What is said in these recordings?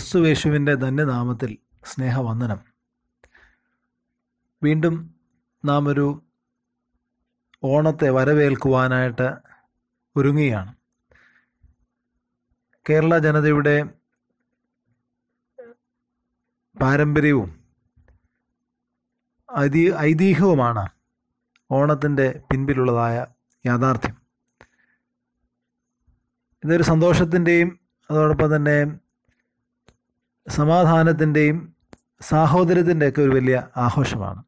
ക്രിസ്തുവേശുവിൻ്റെ ധന്യനാമത്തിൽ സ്നേഹവന്ദനം വീണ്ടും നാം ഒരു ഓണത്തെ വരവേൽക്കുവാനായിട്ട് ഒരുങ്ങുകയാണ് കേരള ജനതയുടെ പാരമ്പര്യവും ഐതി ഐതിഹ്യവുമാണ് ഓണത്തിൻ്റെ പിൻപിലുള്ളതായ യാഥാർത്ഥ്യം ഇതൊരു സന്തോഷത്തിൻ്റെയും അതോടൊപ്പം തന്നെ സമാധാനത്തിൻ്റെയും സാഹോദര്യത്തിൻ്റെയൊക്കെ ഒരു വലിയ ആഘോഷമാണ്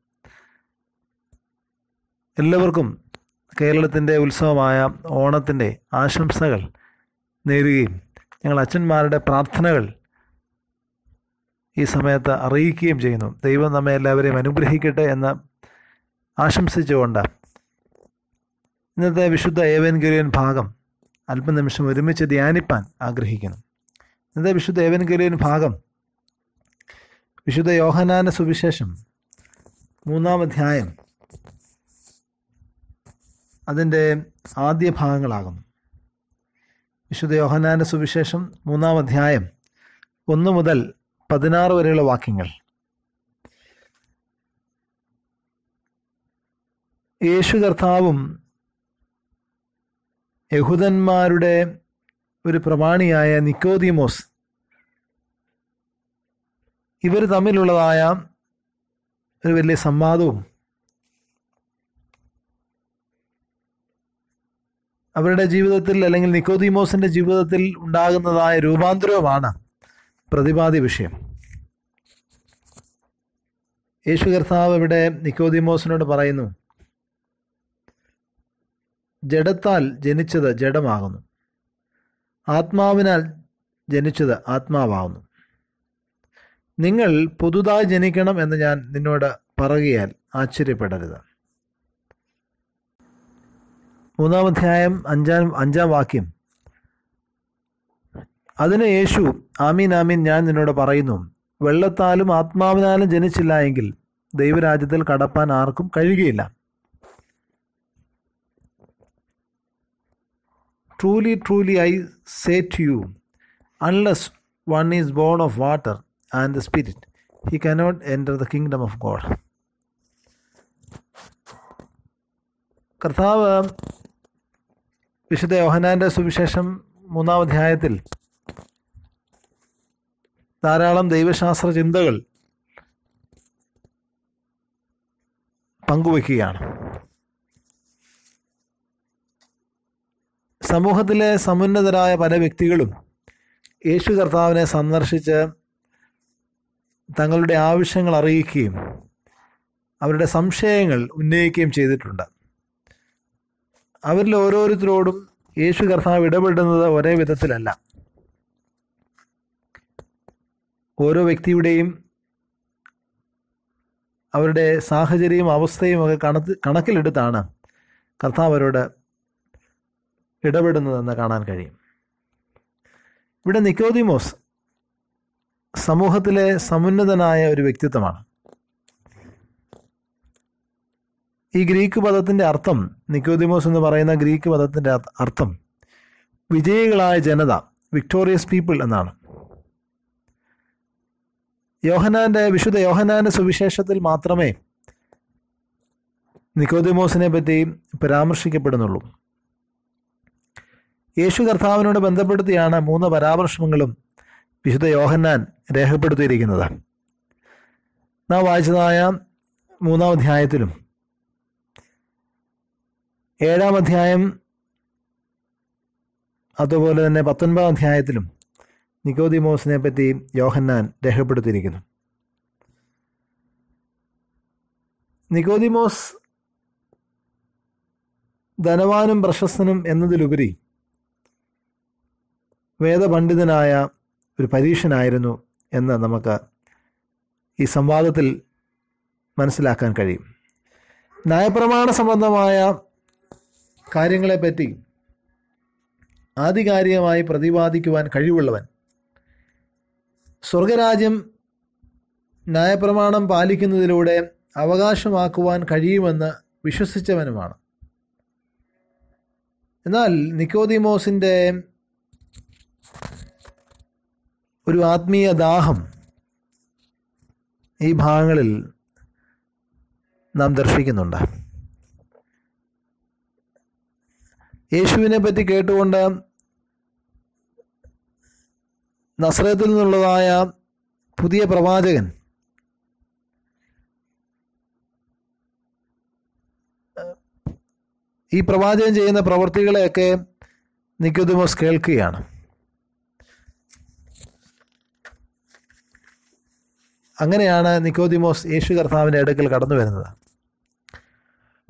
എല്ലാവർക്കും കേരളത്തിൻ്റെ ഉത്സവമായ ഓണത്തിൻ്റെ ആശംസകൾ നേരുകയും ഞങ്ങൾ അച്ഛന്മാരുടെ പ്രാർത്ഥനകൾ ഈ സമയത്ത് അറിയിക്കുകയും ചെയ്യുന്നു ദൈവം നമ്മെ എല്ലാവരെയും അനുഗ്രഹിക്കട്ടെ എന്ന് ആശംസിച്ചുകൊണ്ട് ഇന്നത്തെ വിശുദ്ധ ഗുരുവൻ ഭാഗം അല്പനിമിഷം ഒരുമിച്ച് ധ്യാനിപ്പാൻ ആഗ്രഹിക്കുന്നു എന്താ വിശുദ്ധ ഏവൻഗലിയൻ ഭാഗം വിശുദ്ധ യോഹനാന സുവിശേഷം മൂന്നാം അധ്യായം അതിൻ്റെ ആദ്യ ഭാഗങ്ങളാകുന്നു വിശുദ്ധ യോഹനാന സുവിശേഷം മൂന്നാം അധ്യായം ഒന്ന് മുതൽ പതിനാറ് വരെയുള്ള വാക്യങ്ങൾ യേശു കർത്താവും യഹൂദന്മാരുടെ ഒരു പ്രമാണിയായ നിക്കോദിമോസ് ഇവർ തമ്മിലുള്ളതായ ഒരു വലിയ സംവാദവും അവരുടെ ജീവിതത്തിൽ അല്ലെങ്കിൽ നിക്കോദിമോസിൻ്റെ ജീവിതത്തിൽ ഉണ്ടാകുന്നതായ രൂപാന്തരവുമാണ് പ്രതിപാദി വിഷയം യേശു കർത്താവ് ഇവിടെ നിക്കോദിമോസിനോട് പറയുന്നു ജഡത്താൽ ജനിച്ചത് ജഡമാകുന്നു ആത്മാവിനാൽ ജനിച്ചത് ആത്മാവാകുന്നു നിങ്ങൾ പുതുതായി ജനിക്കണം എന്ന് ഞാൻ നിന്നോട് പറയുകയാൽ ആശ്ചര്യപ്പെടരുത് മൂന്നാം അധ്യായം അഞ്ചാം അഞ്ചാം വാക്യം അതിന് യേശു ആമീൻ ആമീൻ ഞാൻ നിന്നോട് പറയുന്നു വെള്ളത്താലും ആത്മാവിനാലും ജനിച്ചില്ല എങ്കിൽ ദൈവരാജ്യത്തിൽ കടപ്പാൻ ആർക്കും കഴിയുകയില്ല Truly, truly, I say to you, unless one is born of water and the Spirit, he cannot enter the kingdom of God. കർത്താവ് വിശുദ്ധ യോഹനാന്റെ സുവിശേഷം മൂന്നാം അധ്യായത്തിൽ ധാരാളം ദൈവശാസ്ത്ര ചിന്തകൾ പങ്കുവയ്ക്കുകയാണ് സമൂഹത്തിലെ സമുന്നതരായ പല വ്യക്തികളും യേശു കർത്താവിനെ സന്ദർശിച്ച് തങ്ങളുടെ ആവശ്യങ്ങൾ അറിയിക്കുകയും അവരുടെ സംശയങ്ങൾ ഉന്നയിക്കുകയും ചെയ്തിട്ടുണ്ട് അവരിൽ ഓരോരുത്തരോടും യേശു കർത്താവ് ഇടപെടുന്നത് ഒരേ വിധത്തിലല്ല ഓരോ വ്യക്തിയുടെയും അവരുടെ സാഹചര്യവും അവസ്ഥയും ഒക്കെ കണക്കിലെടുത്താണ് കർത്താവ് അവരോട് ഇടപെടുന്നതെന്ന് കാണാൻ കഴിയും ഇവിടെ നിക്കോദിമോസ് സമൂഹത്തിലെ സമുന്നതനായ ഒരു വ്യക്തിത്വമാണ് ഈ ഗ്രീക്ക് പദത്തിൻ്റെ അർത്ഥം നിക്കോദിമോസ് എന്ന് പറയുന്ന ഗ്രീക്ക് പദത്തിൻ്റെ അർത്ഥം വിജയികളായ ജനത വിക്ടോറിയസ് പീപ്പിൾ എന്നാണ് യോഹനാൻ്റെ വിശുദ്ധ യോഹനാൻ്റെ സുവിശേഷത്തിൽ മാത്രമേ നിക്കോദിമോസിനെ പറ്റി പരാമർശിക്കപ്പെടുന്നുള്ളൂ യേശു കർത്താവിനോട് ബന്ധപ്പെടുത്തിയാണ് മൂന്ന് പരാമർശങ്ങളും വിശുദ്ധ യോഹന്നാൻ രേഖപ്പെടുത്തിയിരിക്കുന്നത് നാം വായിച്ചതായ മൂന്നാം അധ്യായത്തിലും ഏഴാം അധ്യായം അതുപോലെ തന്നെ പത്തൊൻപതാം അധ്യായത്തിലും നിക്കോദിമോസിനെ പറ്റി യോഹന്നാൻ രേഖപ്പെടുത്തിയിരിക്കുന്നു നിക്കോദിമോസ് ധനവാനും പ്രശസ്തനും എന്നതിലുപരി വേദപണ്ഡിതനായ ഒരു പരീക്ഷനായിരുന്നു എന്ന് നമുക്ക് ഈ സംവാദത്തിൽ മനസ്സിലാക്കാൻ കഴിയും നയപ്രമാണ സംബന്ധമായ കാര്യങ്ങളെപ്പറ്റി ആധികാരികമായി പ്രതിപാദിക്കുവാൻ കഴിവുള്ളവൻ സ്വർഗരാജ്യം നയപ്രമാണം പാലിക്കുന്നതിലൂടെ അവകാശമാക്കുവാൻ കഴിയുമെന്ന് വിശ്വസിച്ചവനുമാണ് എന്നാൽ നിക്കോദിമോസിൻ്റെ ഒരു ആത്മീയ ദാഹം ഈ ഭാഗങ്ങളിൽ നാം ദർശിക്കുന്നുണ്ട് യേശുവിനെ പറ്റി കേട്ടുകൊണ്ട് നസ്രത്തിൽ നിന്നുള്ളതായ പുതിയ പ്രവാചകൻ ഈ പ്രവാചകൻ ചെയ്യുന്ന പ്രവൃത്തികളെയൊക്കെ നിക്കോദിമോസ് കേൾക്കുകയാണ് അങ്ങനെയാണ് നിക്കോദിമോസ് യേശു കർത്താവിൻ്റെ അടുക്കൽ കടന്നു വരുന്നത്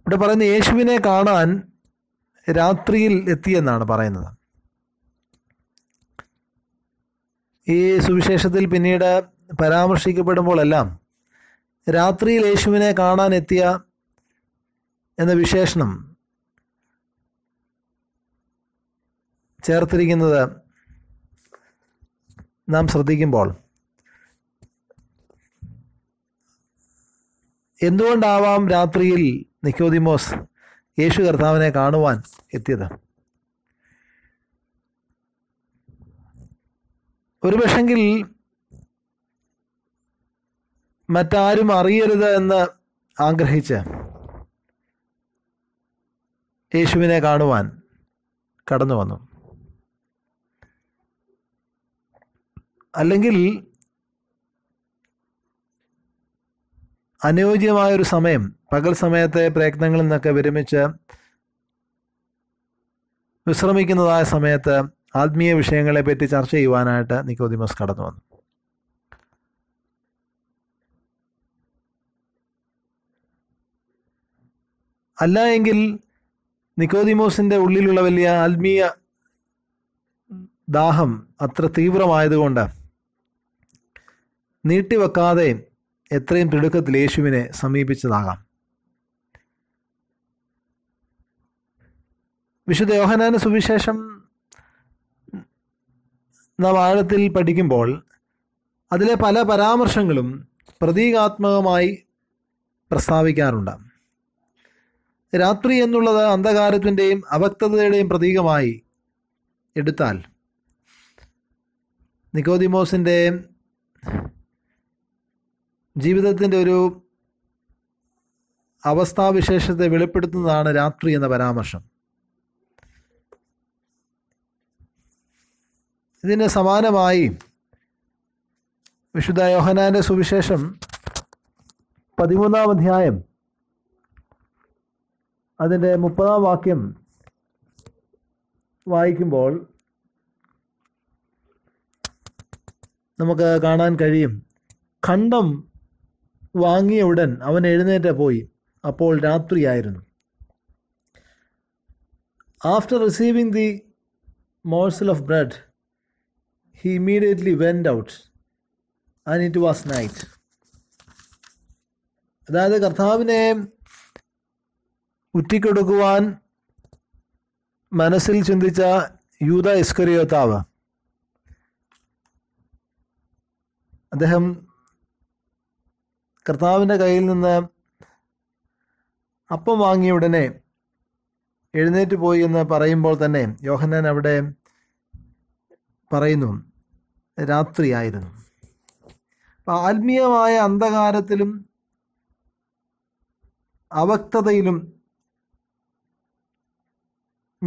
ഇവിടെ പറയുന്ന യേശുവിനെ കാണാൻ രാത്രിയിൽ എത്തിയെന്നാണ് പറയുന്നത് ഈ സുവിശേഷത്തിൽ പിന്നീട് പരാമർശിക്കപ്പെടുമ്പോഴെല്ലാം രാത്രിയിൽ യേശുവിനെ കാണാൻ എത്തിയ എന്ന വിശേഷണം ചേർത്തിരിക്കുന്നത് നാം ശ്രദ്ധിക്കുമ്പോൾ എന്തുകൊണ്ടാവാം രാത്രിയിൽ നിക്കോദിമോസ് യേശു കർത്താവിനെ കാണുവാൻ എത്തിയത് ഒരു പക്ഷെങ്കിൽ മറ്റാരും അറിയരുത് എന്ന് ആഗ്രഹിച്ച് യേശുവിനെ കാണുവാൻ കടന്നു വന്നു അല്ലെങ്കിൽ അനുയോജ്യമായൊരു സമയം പകൽ സമയത്തെ പ്രയത്നങ്ങളിൽ നിന്നൊക്കെ വിരമിച്ച് വിശ്രമിക്കുന്നതായ സമയത്ത് ആത്മീയ വിഷയങ്ങളെ പറ്റി ചർച്ച ചെയ്യുവാനായിട്ട് നിക്കോദിമസ് കടന്നു വന്നു അല്ല എങ്കിൽ നിക്കോദിമോസിന്റെ ഉള്ളിലുള്ള വലിയ ആത്മീയ ദാഹം അത്ര തീവ്രമായതുകൊണ്ട് നീട്ടിവെക്കാതെയും എത്രയും തിടുക്കത്തിൽ യേശുവിനെ സമീപിച്ചതാകാം വിശുദ്ധ യോഹനാന സുവിശേഷം നാം ആഴത്തിൽ പഠിക്കുമ്പോൾ അതിലെ പല പരാമർശങ്ങളും പ്രതീകാത്മകമായി പ്രസ്താവിക്കാറുണ്ട് രാത്രി എന്നുള്ളത് അന്ധകാരത്തിൻ്റെയും അവക്തതയുടെയും പ്രതീകമായി എടുത്താൽ നിക്കോദിമോസിൻ്റെ ജീവിതത്തിൻ്റെ ഒരു അവസ്ഥാവിശേഷത്തെ വെളിപ്പെടുത്തുന്നതാണ് രാത്രി എന്ന പരാമർശം ഇതിന് സമാനമായി വിശുദ്ധ യോഹനാന്റെ സുവിശേഷം പതിമൂന്നാം അധ്യായം അതിൻ്റെ മുപ്പതാം വാക്യം വായിക്കുമ്പോൾ നമുക്ക് കാണാൻ കഴിയും ഖണ്ഡം വാങ്ങിയ ഉടൻ അവൻ എഴുന്നേറ്റ പോയി അപ്പോൾ രാത്രിയായിരുന്നു after receiving the morsel of bread he immediately went out and it was night അതായത് കർത്താവിനെ ഉറ്റിക്കൊടുക്കുവാൻ മനസ്സിൽ ചിന്തിച്ച യൂത ഇസ്കരിയോത്താവ് അദ്ദേഹം കർത്താവിൻ്റെ കയ്യിൽ നിന്ന് അപ്പം വാങ്ങിയ ഉടനെ എഴുന്നേറ്റ് പോയി എന്ന് പറയുമ്പോൾ തന്നെ യോഹന്നാൻ അവിടെ പറയുന്നു രാത്രിയായിരുന്നു അപ്പം ആത്മീയമായ അന്ധകാരത്തിലും അവക്തതയിലും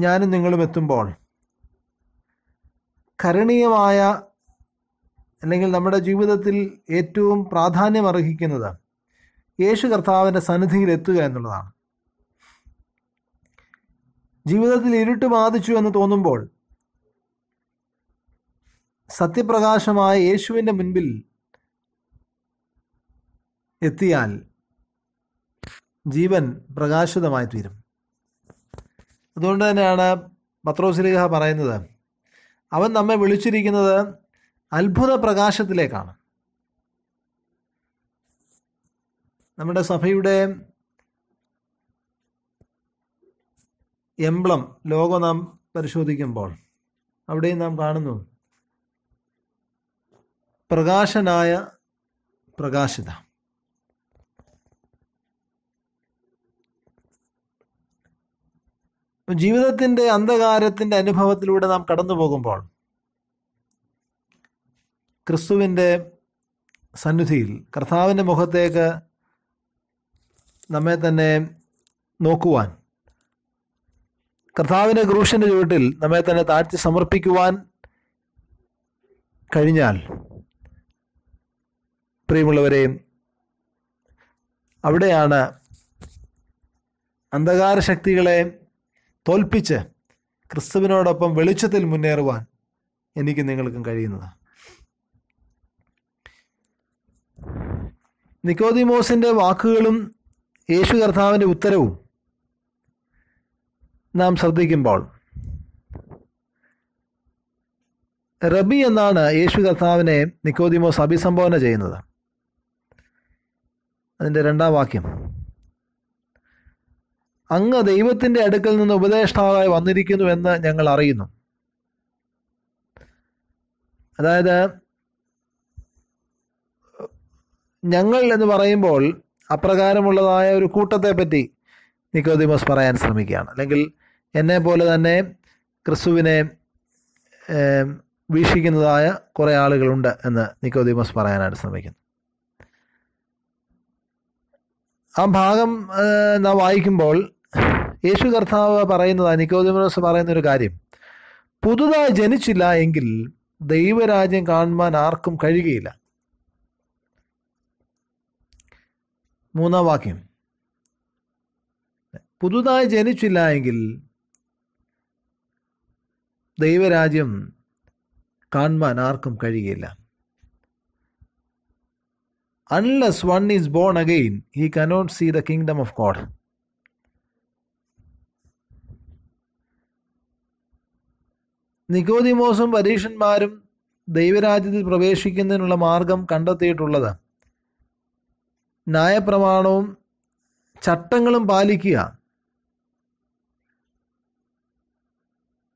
ഞാനും നിങ്ങളും എത്തുമ്പോൾ കരണീയമായ അല്ലെങ്കിൽ നമ്മുടെ ജീവിതത്തിൽ ഏറ്റവും പ്രാധാന്യം അർഹിക്കുന്നത് യേശു കർത്താവിൻ്റെ സന്നിധിയിൽ എത്തുക എന്നുള്ളതാണ് ജീവിതത്തിൽ ഇരുട്ട് ബാധിച്ചു എന്ന് തോന്നുമ്പോൾ സത്യപ്രകാശമായ യേശുവിൻ്റെ മുൻപിൽ എത്തിയാൽ ജീവൻ പ്രകാശിതമായി തീരും അതുകൊണ്ട് തന്നെയാണ് പത്രോസ്ലിഹ പറയുന്നത് അവൻ നമ്മെ വിളിച്ചിരിക്കുന്നത് അത്ഭുത പ്രകാശത്തിലേക്കാണ് നമ്മുടെ സഭയുടെ എംബ്ലം ലോഗോ നാം പരിശോധിക്കുമ്പോൾ അവിടെയും നാം കാണുന്നു പ്രകാശനായ പ്രകാശിത ജീവിതത്തിൻ്റെ അന്ധകാരത്തിൻ്റെ അനുഭവത്തിലൂടെ നാം കടന്നു പോകുമ്പോൾ ക്രിസ്തുവിൻ്റെ സന്നിധിയിൽ കർത്താവിൻ്റെ മുഖത്തേക്ക് നമ്മെ തന്നെ നോക്കുവാൻ കർത്താവിൻ്റെ ക്രൂശിൻ്റെ ചുവട്ടിൽ നമ്മെ തന്നെ താഴ്ത്തി സമർപ്പിക്കുവാൻ കഴിഞ്ഞാൽ പ്രിയമുള്ളവരെ അവിടെയാണ് അന്ധകാര ശക്തികളെ തോൽപ്പിച്ച് ക്രിസ്തുവിനോടൊപ്പം വെളിച്ചത്തിൽ മുന്നേറുവാൻ എനിക്ക് നിങ്ങൾക്കും കഴിയുന്നതാണ് നിക്കോദിമോസിൻ്റെ വാക്കുകളും യേശു കർത്താവിൻ്റെ ഉത്തരവും നാം ശ്രദ്ധിക്കുമ്പോൾ റബി എന്നാണ് യേശു കർത്താവിനെ നിക്കോദിമോസ് അഭിസംബോധന ചെയ്യുന്നത് അതിൻ്റെ രണ്ടാം വാക്യം അങ്ങ് ദൈവത്തിൻ്റെ അടുക്കൽ നിന്ന് ഉപദേഷ്ടാവായി വന്നിരിക്കുന്നുവെന്ന് ഞങ്ങൾ അറിയുന്നു അതായത് ഞങ്ങൾ എന്ന് പറയുമ്പോൾ അപ്രകാരമുള്ളതായ ഒരു കൂട്ടത്തെ പറ്റി നിക്കോദിമോസ് പറയാൻ ശ്രമിക്കുകയാണ് അല്ലെങ്കിൽ എന്നെ പോലെ തന്നെ ക്രിസ്തുവിനെ വീക്ഷിക്കുന്നതായ കുറേ ആളുകളുണ്ട് എന്ന് നിക്കോദിമോസ് പറയാനായിട്ട് ശ്രമിക്കുന്നു ആ ഭാഗം നാം വായിക്കുമ്പോൾ യേശു കർത്താവ് പറയുന്നത് നിക്കോദിമോസ് പറയുന്ന ഒരു കാര്യം പുതുതായി ജനിച്ചില്ല എങ്കിൽ ദൈവരാജ്യം കാണുവാൻ ആർക്കും കഴിയുകയില്ല മൂന്നാം വാക്യം പുതുതായി ജനിച്ചില്ല എങ്കിൽ ദൈവരാജ്യം കാണുവാൻ ആർക്കും കഴിയില്ല unless one is born again he cannot see the kingdom of God നിക്കോതിമോസും പരീക്ഷന്മാരും ദൈവരാജ്യത്തിൽ പ്രവേശിക്കുന്നതിനുള്ള മാർഗം കണ്ടെത്തിയിട്ടുള്ളതാണ് ന്യായപ്രമാണവും ചട്ടങ്ങളും പാലിക്കുക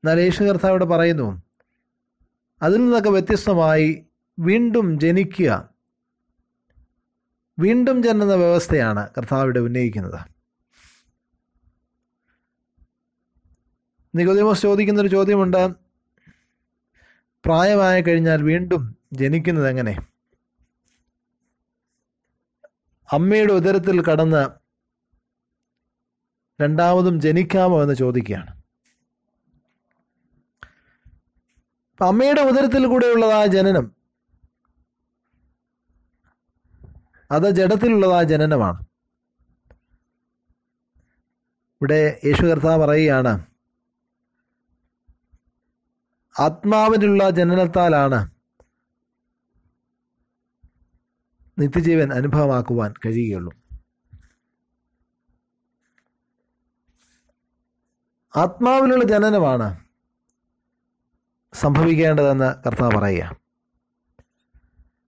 നരേഷ് കർത്താവ് ഇവിടെ പറയുന്നു അതിൽ നിന്നൊക്കെ വ്യത്യസ്തമായി വീണ്ടും ജനിക്കുക വീണ്ടും ജനന വ്യവസ്ഥയാണ് കർത്താവ് ഇവിടെ ഉന്നയിക്കുന്നത് നികുതിമോസ് ചോദിക്കുന്നൊരു ചോദ്യമുണ്ട് പ്രായമായ കഴിഞ്ഞാൽ വീണ്ടും ജനിക്കുന്നത് എങ്ങനെ അമ്മയുടെ ഉദരത്തിൽ കടന്ന് രണ്ടാമതും ജനിക്കാമോ എന്ന് ചോദിക്കുകയാണ് അമ്മയുടെ ഉദരത്തിൽ കൂടെയുള്ളത് ആ ജനനം അത് ജഡത്തിലുള്ളത് ആ ജനനമാണ് ഇവിടെ യേശു കർത്താവ് പറയുകയാണ് ആത്മാവിനുള്ള ജനനത്താലാണ് നിത്യജീവൻ അനുഭവമാക്കുവാൻ കഴിയുകയുള്ളൂ ആത്മാവിലുള്ള ജനനമാണ് സംഭവിക്കേണ്ടതെന്ന് കർത്താവ് പറയുക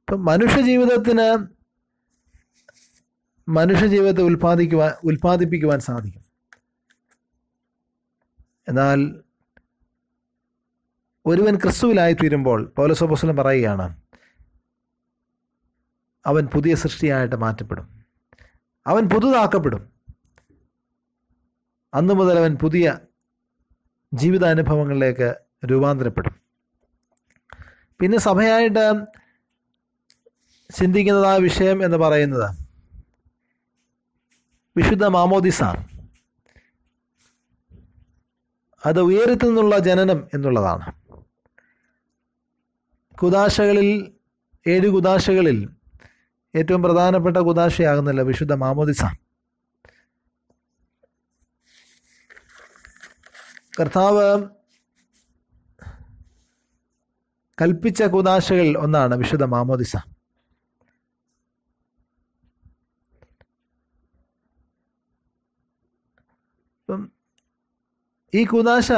ഇപ്പം മനുഷ്യജീവിതത്തിന് മനുഷ്യജീവിതത്തെ ഉൽപ്പാദിക്കുവാൻ ഉൽപ്പാദിപ്പിക്കുവാൻ സാധിക്കും എന്നാൽ ഒരുവൻ ക്രിസ്തുവിലായി തീരുമ്പോൾ പൗലസോപസ്വലം പറയുകയാണ് അവൻ പുതിയ സൃഷ്ടിയായിട്ട് മാറ്റപ്പെടും അവൻ പുതുതാക്കപ്പെടും അന്നു മുതൽ അവൻ പുതിയ ജീവിതാനുഭവങ്ങളിലേക്ക് രൂപാന്തരപ്പെടും പിന്നെ സഭയായിട്ട് ചിന്തിക്കുന്നത് ആ വിഷയം എന്ന് പറയുന്നത് വിശുദ്ധ മാമോദിസ അത് ഉയരത്തിൽ നിന്നുള്ള ജനനം എന്നുള്ളതാണ് കുദാശകളിൽ ഏഴ് കുദാശകളിൽ ഏറ്റവും പ്രധാനപ്പെട്ട കുദാശയാകുന്നില്ല വിശുദ്ധ മാമോദിസ കർത്താവ് കൽപ്പിച്ച കുദാശകൾ ഒന്നാണ് വിശുദ്ധ മാമോദിസ ഈ കുദാശ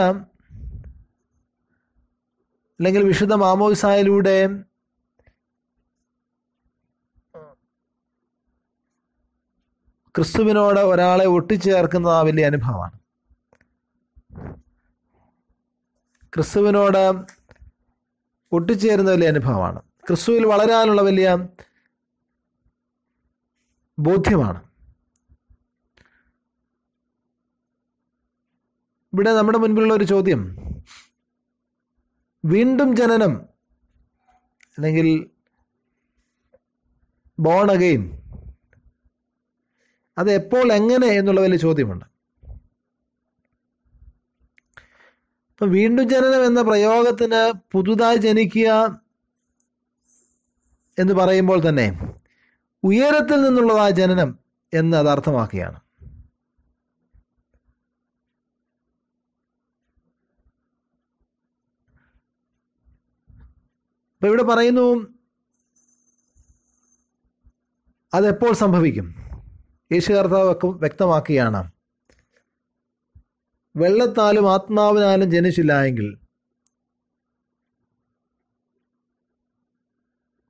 അല്ലെങ്കിൽ വിശുദ്ധ മാമോദിസായിലൂടെ ക്രിസ്തുവിനോട് ഒരാളെ ഒട്ടിച്ചേർക്കുന്നത് ആ വലിയ അനുഭവമാണ് ക്രിസ്തുവിനോട് ഒട്ടിച്ചേരുന്ന വലിയ അനുഭവമാണ് ക്രിസ്തുവിൽ വളരാനുള്ള വലിയ ബോധ്യമാണ് ഇവിടെ നമ്മുടെ മുൻപിലുള്ള ഒരു ചോദ്യം വീണ്ടും ജനനം അല്ലെങ്കിൽ ബോൺ അഗെയിൻ അത് എപ്പോൾ എങ്ങനെ എന്നുള്ള വലിയ ചോദ്യമുണ്ട് ഇപ്പം വീണ്ടും ജനനം എന്ന പ്രയോഗത്തിന് പുതുതായി ജനിക്കുക എന്ന് പറയുമ്പോൾ തന്നെ ഉയരത്തിൽ നിന്നുള്ളതായ ജനനം എന്ന് അത് അർത്ഥമാക്കുകയാണ് ഇപ്പൊ ഇവിടെ പറയുന്നു അതെപ്പോൾ സംഭവിക്കും യേശു കർത്താവ് വ്യക്തമാക്കുകയാണ് വെള്ളത്താലും ആത്മാവിനാലും ജനിച്ചില്ല എങ്കിൽ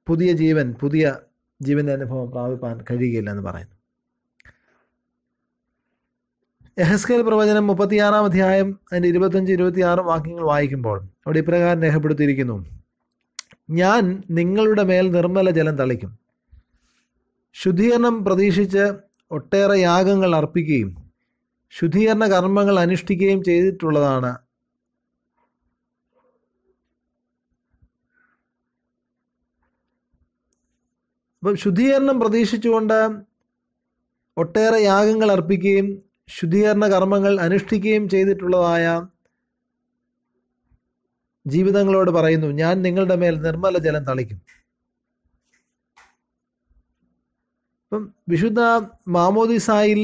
പുതിയ ജീവൻ പുതിയ ജീവൻ്റെ അനുഭവം പ്രാപിപ്പാൻ കഴിയുകയില്ല എന്ന് പറയുന്നു യഹസ്കേൽ പ്രവചനം മുപ്പത്തിയാറാം അധ്യായം അതിൻ്റെ ഇരുപത്തഞ്ച് ഇരുപത്തിയാറ് വാക്യങ്ങൾ വായിക്കുമ്പോൾ അവിടെ ഇപ്രകാരം രേഖപ്പെടുത്തിയിരിക്കുന്നു ഞാൻ നിങ്ങളുടെ മേൽ നിർമ്മല ജലം തളിക്കും ശുദ്ധീകരണം പ്രതീക്ഷിച്ച് ഒട്ടേറെ യാഗങ്ങൾ അർപ്പിക്കുകയും ശുദ്ധീകരണ കർമ്മങ്ങൾ അനുഷ്ഠിക്കുകയും ചെയ്തിട്ടുള്ളതാണ് അപ്പം ശുദ്ധീകരണം പ്രതീക്ഷിച്ചുകൊണ്ട് ഒട്ടേറെ യാഗങ്ങൾ അർപ്പിക്കുകയും ശുദ്ധീകരണ കർമ്മങ്ങൾ അനുഷ്ഠിക്കുകയും ചെയ്തിട്ടുള്ളതായ ജീവിതങ്ങളോട് പറയുന്നു ഞാൻ നിങ്ങളുടെ മേൽ നിർമ്മല ജലം തളിക്കും അപ്പം വിശുദ്ധ മാമോദിസായിൽ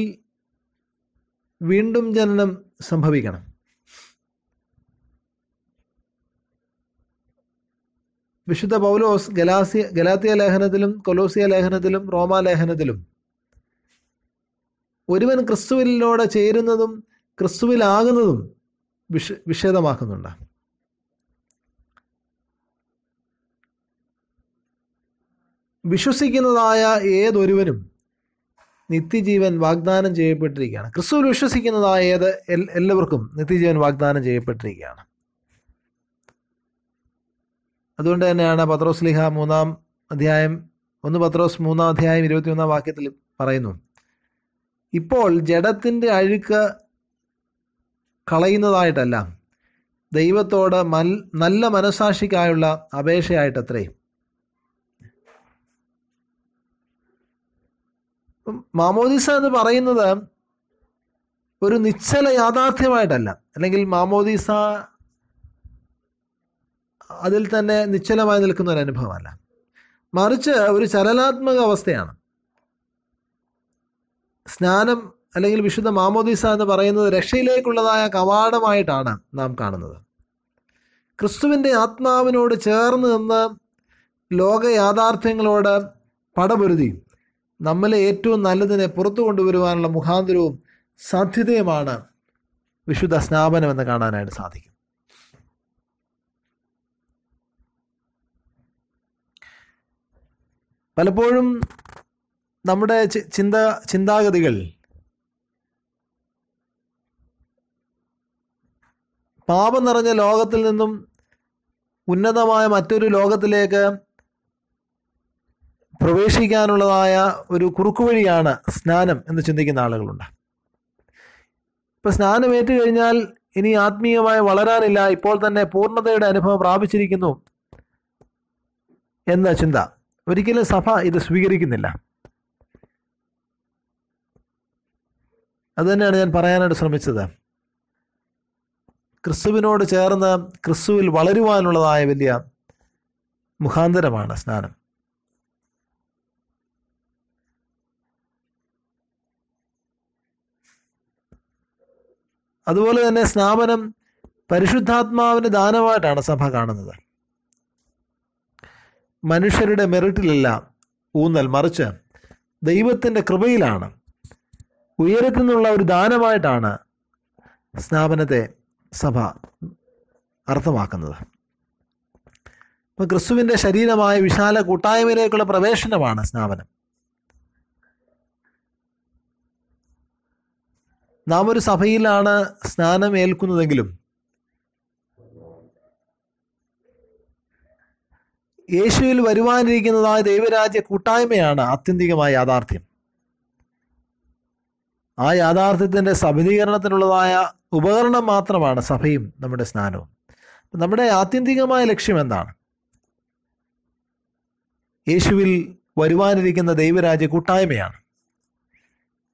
വീണ്ടും ജനനം സംഭവിക്കണം വിശുദ്ധ പൗലോസ് ഗലാസിയ ഗലാത്തിയ ലേഖനത്തിലും കൊലോസിയ ലേഖനത്തിലും റോമാ ലേഖനത്തിലും ഒരുവൻ ക്രിസ്തുവിനോട് ചേരുന്നതും ക്രിസ്തുവിലാകുന്നതും വിഷ വിഷേദമാക്കുന്നുണ്ടാകും വിശ്വസിക്കുന്നതായ ഏതൊരുവനും നിത്യജീവൻ വാഗ്ദാനം ചെയ്യപ്പെട്ടിരിക്കുകയാണ് ക്രിസ്തുവിൽ വിശ്വസിക്കുന്നതായ ഏത് എല്ലാവർക്കും നിത്യജീവൻ വാഗ്ദാനം ചെയ്യപ്പെട്ടിരിക്കുകയാണ് അതുകൊണ്ട് തന്നെയാണ് പത്രോസ് ലിഹ മൂന്നാം അധ്യായം ഒന്ന് പത്രോസ് മൂന്നാം അധ്യായം ഇരുപത്തിയൊന്നാം വാക്യത്തിൽ പറയുന്നു ഇപ്പോൾ ജഡത്തിൻ്റെ അഴുക്ക് കളയുന്നതായിട്ടല്ല ദൈവത്തോട് മൽ നല്ല മനസാക്ഷിക്കായുള്ള അപേക്ഷയായിട്ടത്രയും മാമോദിസ എന്ന് പറയുന്നത് ഒരു നിശ്ചല യാഥാർത്ഥ്യമായിട്ടല്ല അല്ലെങ്കിൽ മാമോദിസ അതിൽ തന്നെ നിശ്ചലമായി നിൽക്കുന്ന ഒരു അനുഭവമല്ല മറിച്ച് ഒരു ചലനാത്മക അവസ്ഥയാണ് സ്നാനം അല്ലെങ്കിൽ വിശുദ്ധ മാമോദിസ എന്ന് പറയുന്നത് രക്ഷയിലേക്കുള്ളതായ കവാടമായിട്ടാണ് നാം കാണുന്നത് ക്രിസ്തുവിൻ്റെ ആത്മാവിനോട് ചേർന്ന് നിന്ന് ലോക യാഥാർത്ഥ്യങ്ങളോട് പടപൊരുതി നമ്മളെ ഏറ്റവും നല്ലതിനെ പുറത്തു കൊണ്ടുവരുവാനുള്ള മുഖാന്തരവും സാധ്യതയുമാണ് വിശുദ്ധ സ്നാപനം എന്ന് കാണാനായിട്ട് സാധിക്കും പലപ്പോഴും നമ്മുടെ ചിന്ത ചിന്താഗതികൾ പാപം നിറഞ്ഞ ലോകത്തിൽ നിന്നും ഉന്നതമായ മറ്റൊരു ലോകത്തിലേക്ക് പ്രവേശിക്കാനുള്ളതായ ഒരു കുറുക്കുവഴിയാണ് സ്നാനം എന്ന് ചിന്തിക്കുന്ന ആളുകളുണ്ട് സ്നാനം സ്നാനമേറ്റ് കഴിഞ്ഞാൽ ഇനി ആത്മീയമായി വളരാനില്ല ഇപ്പോൾ തന്നെ പൂർണ്ണതയുടെ അനുഭവം പ്രാപിച്ചിരിക്കുന്നു എന്ന ചിന്ത ഒരിക്കലും സഭ ഇത് സ്വീകരിക്കുന്നില്ല അതുതന്നെയാണ് ഞാൻ പറയാനായിട്ട് ശ്രമിച്ചത് ക്രിസ്തുവിനോട് ചേർന്ന് ക്രിസ്തുവിൽ വളരുവാനുള്ളതായ വലിയ മുഖാന്തരമാണ് സ്നാനം അതുപോലെ തന്നെ സ്നാപനം പരിശുദ്ധാത്മാവിന് ദാനമായിട്ടാണ് സഭ കാണുന്നത് മനുഷ്യരുടെ മെറിറ്റിലല്ല ഊന്നൽ മറിച്ച് ദൈവത്തിൻ്റെ കൃപയിലാണ് ഉയരത്തിൽ നിന്നുള്ള ഒരു ദാനമായിട്ടാണ് സ്നാപനത്തെ സഭ അർത്ഥമാക്കുന്നത് അപ്പോൾ ക്രിസ്തുവിൻ്റെ ശരീരമായ വിശാല കൂട്ടായ്മയിലേക്കുള്ള പ്രവേശനമാണ് സ്നാപനം നാം ഒരു സഭയിലാണ് സ്നാനം ഏൽക്കുന്നതെങ്കിലും യേശുവിൽ വരുവാനിരിക്കുന്നതായ ദൈവരാജ്യ കൂട്ടായ്മയാണ് ആത്യന്തികമായ യാഥാർത്ഥ്യം ആ യാഥാർത്ഥ്യത്തിൻ്റെ സബലീകരണത്തിനുള്ളതായ ഉപകരണം മാത്രമാണ് സഭയും നമ്മുടെ സ്നാനവും നമ്മുടെ ആത്യന്തികമായ ലക്ഷ്യം എന്താണ് യേശുവിൽ വരുവാനിരിക്കുന്ന ദൈവരാജ്യ കൂട്ടായ്മയാണ്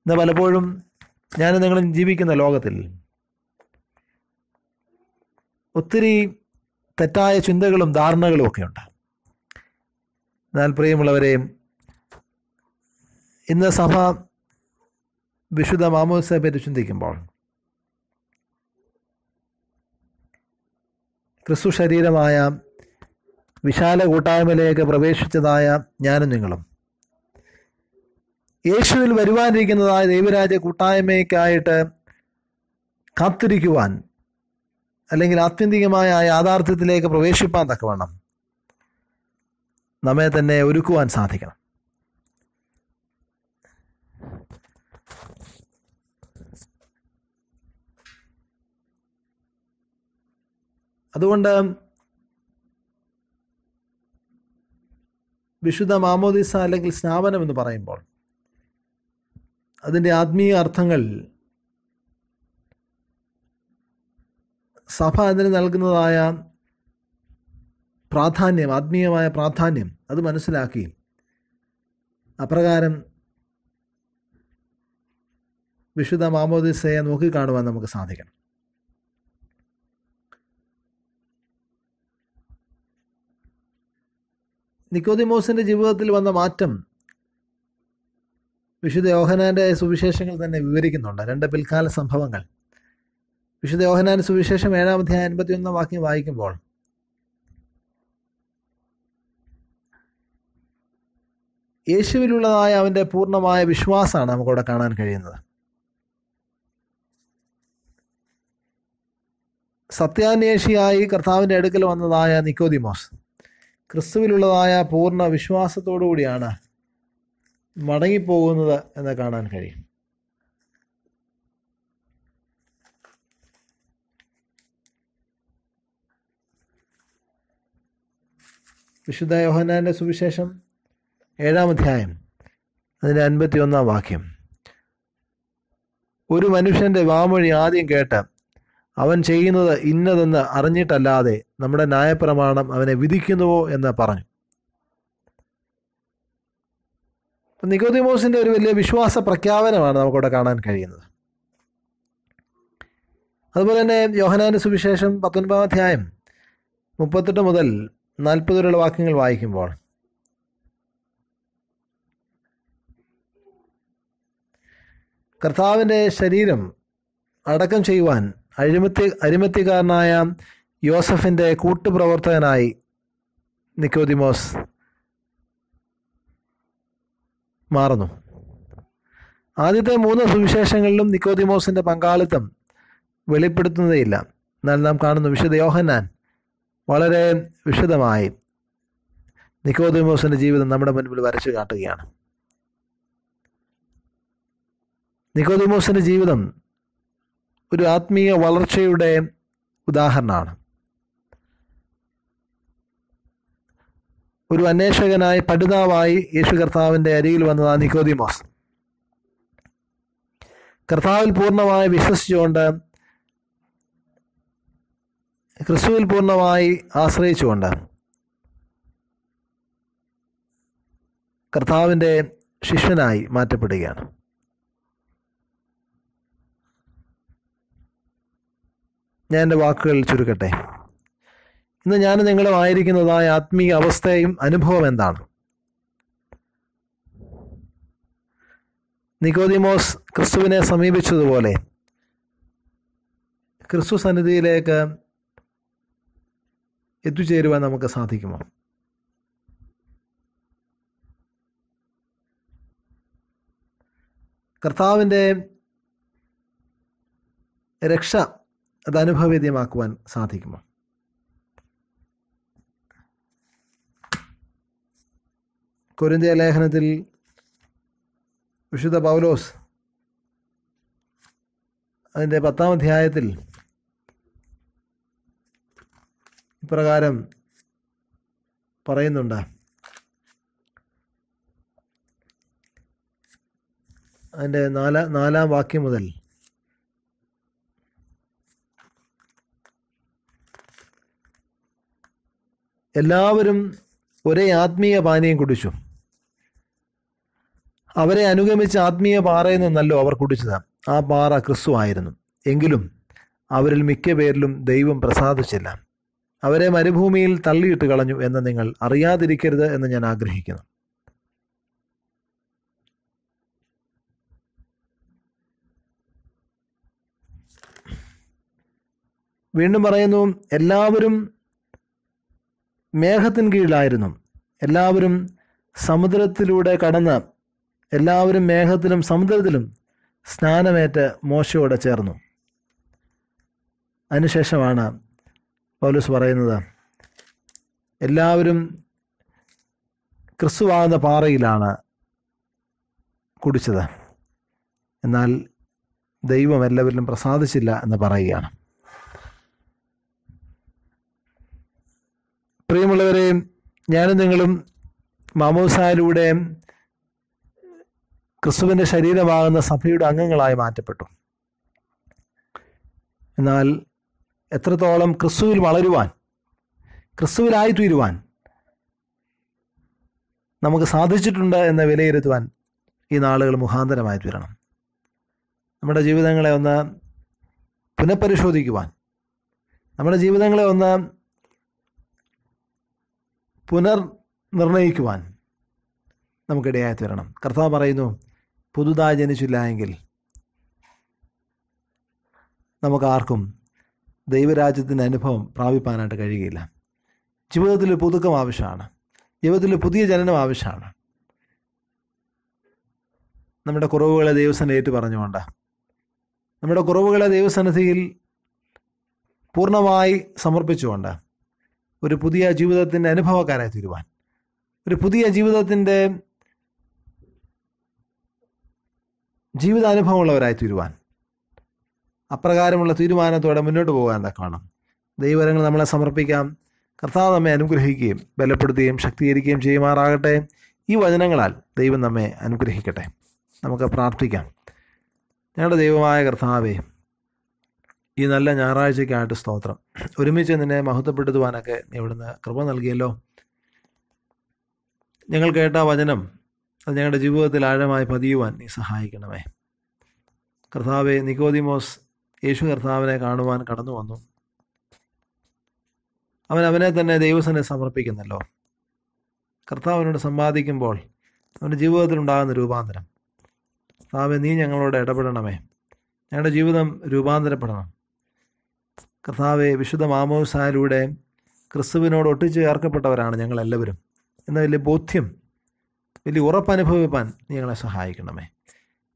ഇന്ന് പലപ്പോഴും ഞാൻ നിങ്ങൾ ജീവിക്കുന്ന ലോകത്തിൽ ഒത്തിരി തെറ്റായ ചിന്തകളും ധാരണകളും ഒക്കെ ഉണ്ട് എന്നാൽ പ്രിയമുള്ളവരെ ഇന്ന് സഭ വിശുദ്ധ മാമോസയെ പറ്റി ചിന്തിക്കുമ്പോൾ ക്രിസ്തു ശരീരമായ വിശാല കൂട്ടായ്മയിലേക്ക് പ്രവേശിച്ചതായ ഞാനും നിങ്ങളും യേശുവിൽ വരുവാനിരിക്കുന്നതായ ദൈവരാജ കൂട്ടായ്മയ്ക്കായിട്ട് കാത്തിരിക്കുവാൻ അല്ലെങ്കിൽ ആത്യന്തികമായ യാഥാർത്ഥ്യത്തിലേക്ക് പ്രവേശിപ്പാൻ തക്കവണ്ണം നമ്മെ തന്നെ ഒരുക്കുവാൻ സാധിക്കണം അതുകൊണ്ട് വിശുദ്ധ മാമോദിസ അല്ലെങ്കിൽ സ്നാപനം എന്ന് പറയുമ്പോൾ അതിൻ്റെ ആത്മീയ അർത്ഥങ്ങൾ സഭ അതിന് നൽകുന്നതായ പ്രാധാന്യം ആത്മീയമായ പ്രാധാന്യം അത് മനസ്സിലാക്കി അപ്രകാരം വിശുദ്ധ മാമോദിസയെ നോക്കിക്കാണുവാൻ നമുക്ക് സാധിക്കണം നിക്കോദിമോസിൻ്റെ ജീവിതത്തിൽ വന്ന മാറ്റം വിശുദ്ധ യോഹനാൻ്റെ സുവിശേഷങ്ങൾ തന്നെ വിവരിക്കുന്നുണ്ട് രണ്ട് പിൽക്കാല സംഭവങ്ങൾ വിശുദ്ധ യോഹനാൻ സുവിശേഷം അൻപത്തി ഒന്നാം വാക്യം വായിക്കുമ്പോൾ യേശുവിലുള്ളതായ അവൻ്റെ പൂർണ്ണമായ വിശ്വാസമാണ് നമുക്കവിടെ കാണാൻ കഴിയുന്നത് സത്യാന്വേഷിയായി കർത്താവിൻ്റെ അടുക്കൽ വന്നതായ നിക്കോദിമോസ് ക്രിസ്തുവിലുള്ളതായ പൂർണ്ണ വിശ്വാസത്തോടു കൂടിയാണ് മടങ്ങിപ്പോകുന്നത് എന്ന് കാണാൻ കഴിയും വിശുദ്ധ യോഹനാൻ്റെ സുവിശേഷം ഏഴാം അധ്യായം അതിൻ്റെ അൻപത്തി ഒന്നാം വാക്യം ഒരു മനുഷ്യൻ്റെ വാമൊഴി ആദ്യം കേട്ട് അവൻ ചെയ്യുന്നത് ഇന്നതെന്ന് അറിഞ്ഞിട്ടല്ലാതെ നമ്മുടെ ന്യായപ്രമാണം അവനെ വിധിക്കുന്നുവോ എന്ന് പറഞ്ഞു നിക്കോതിമോസിൻ്റെ ഒരു വലിയ വിശ്വാസ പ്രഖ്യാപനമാണ് നമുക്കിവിടെ കാണാൻ കഴിയുന്നത് അതുപോലെ തന്നെ യോഹനാൻ്റെ സുവിശേഷം പത്തൊൻപതാം അധ്യായം മുപ്പത്തെട്ട് മുതൽ നാൽപ്പത് വരെയുള്ള വാക്യങ്ങൾ വായിക്കുമ്പോൾ കർത്താവിൻ്റെ ശരീരം അടക്കം ചെയ്യുവാൻ അഴിമത്തി അരിമത്യക്കാരനായ യോസഫിൻ്റെ കൂട്ടുപ്രവർത്തകനായി നിക്കോതിമോസ് മാറുന്നു ആദ്യത്തെ മൂന്ന് സുവിശേഷങ്ങളിലും നിക്കോതിമോസിൻ്റെ പങ്കാളിത്തം വെളിപ്പെടുത്തുന്നതേയില്ല എന്നാൽ നാം കാണുന്ന വിശുദ്ധ യോഹന്നാൻ വളരെ വിശദമായി നിക്കോതിമോസിൻ്റെ ജീവിതം നമ്മുടെ മുൻപിൽ വരച്ചു കാട്ടുകയാണ് നിക്കോതിമോസിൻ്റെ ജീവിതം ഒരു ആത്മീയ വളർച്ചയുടെ ഉദാഹരണമാണ് ഒരു അന്വേഷകനായി പഠിതാവായി യേശു കർത്താവിൻ്റെ അരികിൽ വന്നതാണ് നിക്കോദിമോസ് കർത്താവിൽ പൂർണ്ണമായി വിശ്വസിച്ചുകൊണ്ട് ക്രിസ്തുവിൽ പൂർണ്ണമായി ആശ്രയിച്ചുകൊണ്ട് കർത്താവിൻ്റെ ശിഷ്യനായി മാറ്റപ്പെടുകയാണ് ഞാൻ എൻ്റെ വാക്കുകളിൽ ചുരുക്കട്ടെ ഇന്ന് ഞാൻ നിങ്ങളുമായിരിക്കുന്നതായ ആത്മീയ അവസ്ഥയും അനുഭവം എന്താണ് നിക്കോദിമോസ് ക്രിസ്തുവിനെ സമീപിച്ചതുപോലെ ക്രിസ്തു സന്നിധിയിലേക്ക് എത്തിച്ചേരുവാൻ നമുക്ക് സാധിക്കുമോ കർത്താവിൻ്റെ രക്ഷ അത് അനുഭവേദ്യമാക്കുവാൻ സാധിക്കുമോ കൊരിന്തിയ ലേഖനത്തിൽ വിശുദ്ധ പൗലോസ് അതിൻ്റെ പത്താം അധ്യായത്തിൽ ഇപ്രകാരം പറയുന്നുണ്ട് അതിൻ്റെ നാലാ നാലാം വാക്യം മുതൽ എല്ലാവരും ഒരേ ആത്മീയ പാനീയം കുടിച്ചു അവരെ അനുഗമിച്ച് ആത്മീയ പാറയിൽ നിന്നല്ലോ അവർ കുടിച്ചത് ആ പാറ ക്രിസ്തു ആയിരുന്നു എങ്കിലും അവരിൽ മിക്ക പേരിലും ദൈവം പ്രസാദിച്ചില്ല അവരെ മരുഭൂമിയിൽ തള്ളിയിട്ട് കളഞ്ഞു എന്ന് നിങ്ങൾ അറിയാതിരിക്കരുത് എന്ന് ഞാൻ ആഗ്രഹിക്കുന്നു വീണ്ടും പറയുന്നു എല്ലാവരും മേഘത്തിന് കീഴിലായിരുന്നു എല്ലാവരും സമുദ്രത്തിലൂടെ കടന്ന് എല്ലാവരും മേഘത്തിലും സമുദ്രത്തിലും സ്നാനമേറ്റ് മോശയോടെ ചേർന്നു അതിനുശേഷമാണ് പൗലൂസ് പറയുന്നത് എല്ലാവരും ക്രിസ്തുവാകുന്ന പാറയിലാണ് കുടിച്ചത് എന്നാൽ ദൈവം എല്ലാവരിലും പ്രസാദിച്ചില്ല എന്ന് പറയുകയാണ് പ്രിയമുള്ളവരെയും ഞാനും നിങ്ങളും മാമോസായിലൂടെയും ക്രിസ്തുവിൻ്റെ ശരീരമാകുന്ന സഭയുടെ അംഗങ്ങളായി മാറ്റപ്പെട്ടു എന്നാൽ എത്രത്തോളം ക്രിസ്തുവിൽ വളരുവാൻ ക്രിസ്തുവിലായി തീരുവാൻ നമുക്ക് സാധിച്ചിട്ടുണ്ട് എന്ന് വിലയിരുത്തുവാൻ ഈ നാളുകൾ മുഖാന്തരമായി തീരണം നമ്മുടെ ജീവിതങ്ങളെ ഒന്ന് പുനഃപരിശോധിക്കുവാൻ നമ്മുടെ ജീവിതങ്ങളെ ഒന്ന് പുനർനിർണയിക്കുവാൻ നമുക്കിടയായി തീരണം കർത്താവ് പറയുന്നു പുതുതായി ജനിച്ചില്ല എങ്കിൽ നമുക്കാർക്കും ദൈവരാജ്യത്തിൻ്റെ അനുഭവം പ്രാപിപ്പാനായിട്ട് കഴിയുകയില്ല ജീവിതത്തിൽ പുതുക്കം ആവശ്യമാണ് ജീവിതത്തിൽ പുതിയ ജനനം ആവശ്യമാണ് നമ്മുടെ കുറവുകളെ ദൈവസേന ഏറ്റു പറഞ്ഞുകൊണ്ട് നമ്മുടെ കുറവുകളെ ദൈവസന്നിധിയിൽ പൂർണ്ണമായി സമർപ്പിച്ചുകൊണ്ട് ഒരു പുതിയ ജീവിതത്തിൻ്റെ അനുഭവക്കാരായി തീരുവാൻ ഒരു പുതിയ ജീവിതത്തിൻ്റെ ജീവിതാനുഭവമുള്ളവരായി തീരുവാൻ അപ്രകാരമുള്ള തീരുമാനത്തോടെ മുന്നോട്ട് പോകാൻ കാണാം ദൈവരങ്ങൾ നമ്മളെ സമർപ്പിക്കാം കർത്താവ് നമ്മെ അനുഗ്രഹിക്കുകയും ബലപ്പെടുത്തുകയും ശക്തീകരിക്കുകയും ചെയ്യുമാറാകട്ടെ ഈ വചനങ്ങളാൽ ദൈവം നമ്മെ അനുഗ്രഹിക്കട്ടെ നമുക്ക് പ്രാർത്ഥിക്കാം ഞങ്ങളുടെ ദൈവമായ കർത്താവേ ഈ നല്ല ഞായറാഴ്ചയ്ക്കായിട്ട് സ്തോത്രം ഒരുമിച്ച് നിന്നെ മഹത്വപ്പെടുത്തുവാനൊക്കെ ഇവിടുന്ന് കൃപ നൽകിയല്ലോ ഞങ്ങൾ കേട്ട വചനം അത് ഞങ്ങളുടെ ജീവിതത്തിൽ ആഴമായി പതിയുവാൻ നീ സഹായിക്കണമേ കർത്താവെ നിക്കോദിമോസ് യേശു കർത്താവിനെ കാണുവാൻ കടന്നു വന്നു അവൻ അവനെ തന്നെ ദൈവസനെ സമർപ്പിക്കുന്നല്ലോ കർത്താവിനോട് സമ്പാദിക്കുമ്പോൾ അവൻ്റെ ജീവിതത്തിലുണ്ടാകുന്ന രൂപാന്തരം കർത്താവെ നീ ഞങ്ങളോട് ഇടപെടണമേ ഞങ്ങളുടെ ജീവിതം രൂപാന്തരപ്പെടണം കർത്താവെ വിശുദ്ധ മാമോസായിലൂടെ ക്രിസ്തുവിനോട് ചേർക്കപ്പെട്ടവരാണ് ഞങ്ങളെല്ലാവരും എന്ന വലിയ ബോധ്യം വലിയ ഉറപ്പനുഭവിപ്പാൻ ഞങ്ങളെ സഹായിക്കണമേ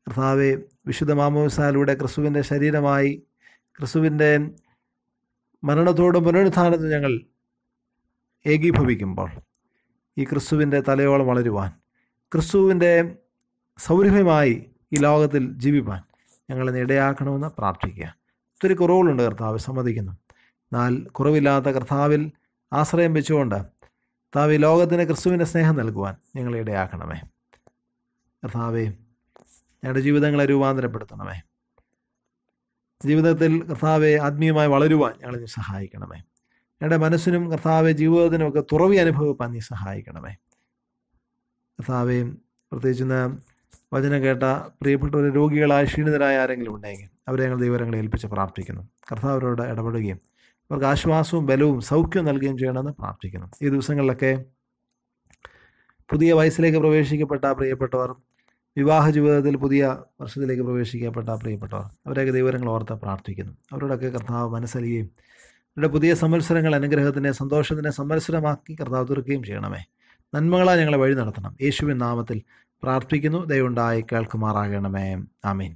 കർത്താവെ വിശുദ്ധ മാമോസാലൂടെ ക്രിസ്തുവിൻ്റെ ശരീരമായി ക്രിസ്തുവിൻ്റെ മരണത്തോടും പുനരുത്ഥാനത്തും ഞങ്ങൾ ഏകീഭവിക്കുമ്പോൾ ഈ ക്രിസ്തുവിൻ്റെ തലയോളം വളരുവാൻ ക്രിസ്തുവിൻ്റെ സൗരഭ്യമായി ഈ ലോകത്തിൽ ജീവിപ്പാൻ ഞങ്ങളെ ഇടയാക്കണമെന്ന് പ്രാർത്ഥിക്കുക ഒത്തിരി കുറവുകളുണ്ട് കർത്താവ് സമ്മതിക്കുന്നു എന്നാൽ കുറവില്ലാത്ത കർത്താവിൽ ആശ്രയം വെച്ചുകൊണ്ട് കർത്താവ് ലോകത്തിന് ക്രിസ്തുവിൻ്റെ സ്നേഹം നൽകുവാൻ ഞങ്ങളെ ഇടയാക്കണമേ കർത്താവേ ഞങ്ങളുടെ ജീവിതങ്ങളെ രൂപാന്തരപ്പെടുത്തണമേ ജീവിതത്തിൽ കർത്താവെ ആത്മീയമായി വളരുവാൻ ഞങ്ങളെ നീ സഹായിക്കണമേ ഞങ്ങളുടെ മനസ്സിനും കർത്താവെ ജീവിതത്തിനും ഒക്കെ തുറവി അനുഭവിപ്പാൻ നീ സഹായിക്കണമേ കർത്താവേ പ്രത്യേകിച്ച് ഇന്ന് വചനം കേട്ട പ്രിയപ്പെട്ട രോഗികളായ ക്ഷീണിതരായ ആരെങ്കിലും ഉണ്ടെങ്കിൽ അവരെ ഞങ്ങൾ ദൈവരങ്ങളെ ഏൽപ്പിച്ച് പ്രാർത്ഥിക്കുന്നു കർത്താവരോട് ഇടപെടുകയും അവർക്ക് ആശ്വാസവും ബലവും സൗഖ്യവും നൽകുകയും ചെയ്യണമെന്ന് പ്രാർത്ഥിക്കണം ഈ ദിവസങ്ങളിലൊക്കെ പുതിയ വയസ്സിലേക്ക് പ്രവേശിക്കപ്പെട്ട പ്രിയപ്പെട്ടവർ വിവാഹ ജീവിതത്തിൽ പുതിയ വർഷത്തിലേക്ക് പ്രവേശിക്കപ്പെട്ട പ്രിയപ്പെട്ടവർ അവരെയൊക്കെ ദൈവങ്ങൾ ഓർത്ത് പ്രാർത്ഥിക്കുന്നു അവരോടൊക്കെ കർത്താവ് മനസ്സലിയുകയും അവരുടെ പുതിയ സംവത്സരങ്ങൾ അനുഗ്രഹത്തിനെ സന്തോഷത്തിനെ സംവത്സരമാക്കി കർത്താവ് തീർക്കുകയും ചെയ്യണമേ നന്മകളാ ഞങ്ങളെ വഴി നടത്തണം യേശുവിൻ നാമത്തിൽ പ്രാർത്ഥിക്കുന്നു ദൈവമുണ്ടായി കേൾക്കുമാറാകണമേ ആമീൻ